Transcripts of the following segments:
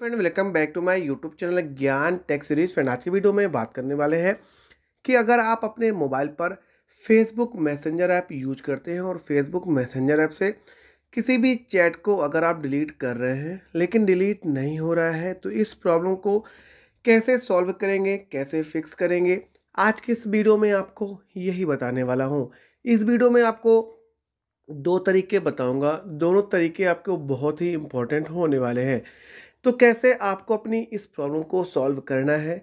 friend welcome back to my YouTube channel Gyan tech series friend आज की video में बात करने वाले हैं कि अगर आप अपने मोबाइल पर फेसबुक मैसेंजर ऐप यूज करते हैं और फेसबुक मैसेंजर ऐप से किसी भी चैट को अगर आप डिलीट कर रहे हैं लेकिन डिलीट नहीं हो रहा है तो इस प्रॉब्लम को कैसे सॉल्व करेंगे कैसे फिक्स करेंगे आज की इस वीडियो में आपको यही बताने वाला हूँ इस वीडियो में आपको दो तरीके बताऊंगा दोनों तरीके आपको बहुत ही इम्पोर्टेंट होने वाले हैं तो कैसे आपको अपनी इस प्रॉब्लम को सॉल्व करना है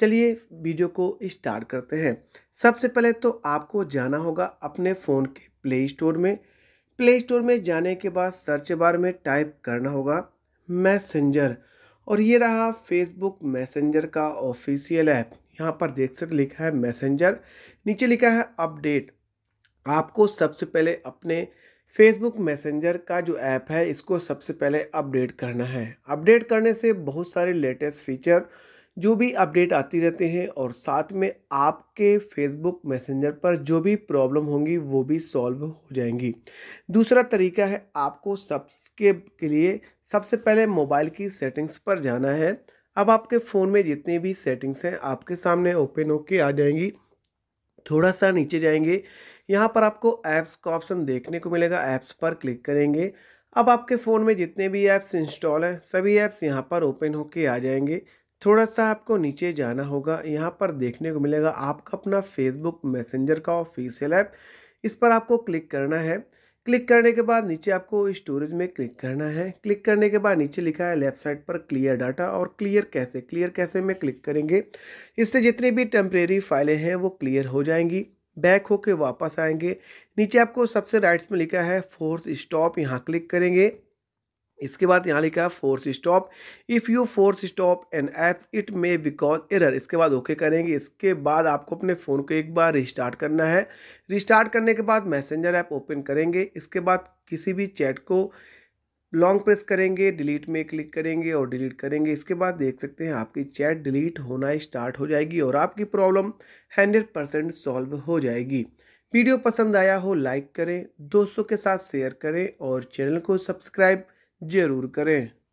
चलिए वीडियो को स्टार्ट करते हैं सबसे पहले तो आपको जाना होगा अपने फ़ोन के प्ले स्टोर में प्ले स्टोर में जाने के बाद सर्च बार में टाइप करना होगा मैसेंजर और ये रहा फेसबुक मैसेंजर का ऑफिशियल ऐप यहाँ पर देख सकते लिखा है मैसेंजर नीचे लिखा है अपडेट आपको सबसे पहले अपने फेसबुक मैसेंजर का जो ऐप है इसको सबसे पहले अपडेट करना है अपडेट करने से बहुत सारे लेटेस्ट फीचर जो भी अपडेट आती रहते हैं और साथ में आपके फेसबुक मैसेंजर पर जो भी प्रॉब्लम होंगी वो भी सॉल्व हो जाएंगी दूसरा तरीका है आपको सबके के लिए सबसे पहले मोबाइल की सेटिंग्स पर जाना है अब आपके फ़ोन में जितनी भी सेटिंग्स हैं आपके सामने ओपन होके आ जाएंगी थोड़ा सा नीचे जाएंगे यहाँ पर आपको ऐप्स का ऑप्शन देखने को मिलेगा ऐप्स पर क्लिक करेंगे अब आपके फ़ोन में जितने भी ऐप्स इंस्टॉल हैं सभी ऐप्स यहाँ पर ओपन होके आ जाएंगे थोड़ा सा आपको नीचे जाना होगा यहाँ पर देखने को मिलेगा आपका अपना फेसबुक मैसेंजर का ऑफिशियल ऐप इस पर आपको क्लिक करना है क्लिक करने के बाद नीचे आपको स्टोरेज में क्लिक करना है क्लिक करने के बाद नीचे लिखा है लेफ्ट साइड पर क्लियर डाटा और क्लियर कैसे क्लियर कैसे में क्लिक करेंगे इससे जितनी भी टेम्प्रेरी फाइलें हैं वो क्लियर हो जाएंगी बैक होके वापस आएंगे नीचे आपको सबसे राइट्स में लिखा है फोर्स स्टॉप यहाँ क्लिक करेंगे इसके बाद यहाँ लिखा है force stop if you force stop and app it may because error इसके बाद ओके करेंगे इसके बाद आपको अपने फ़ोन को एक बार रिस्टार्ट करना है रिस्टार्ट करने के बाद मैसेंजर ऐप ओपन करेंगे इसके बाद किसी भी चैट को लॉन्ग प्रेस करेंगे डिलीट में क्लिक करेंगे और डिलीट करेंगे इसके बाद देख सकते हैं आपकी चैट डिलीट होना स्टार्ट हो जाएगी और आपकी प्रॉब्लम हंड्रेड परसेंट सॉल्व हो जाएगी वीडियो पसंद आया हो लाइक करें दोस्तों के साथ शेयर करें और चैनल को सब्सक्राइब ज़रूर करें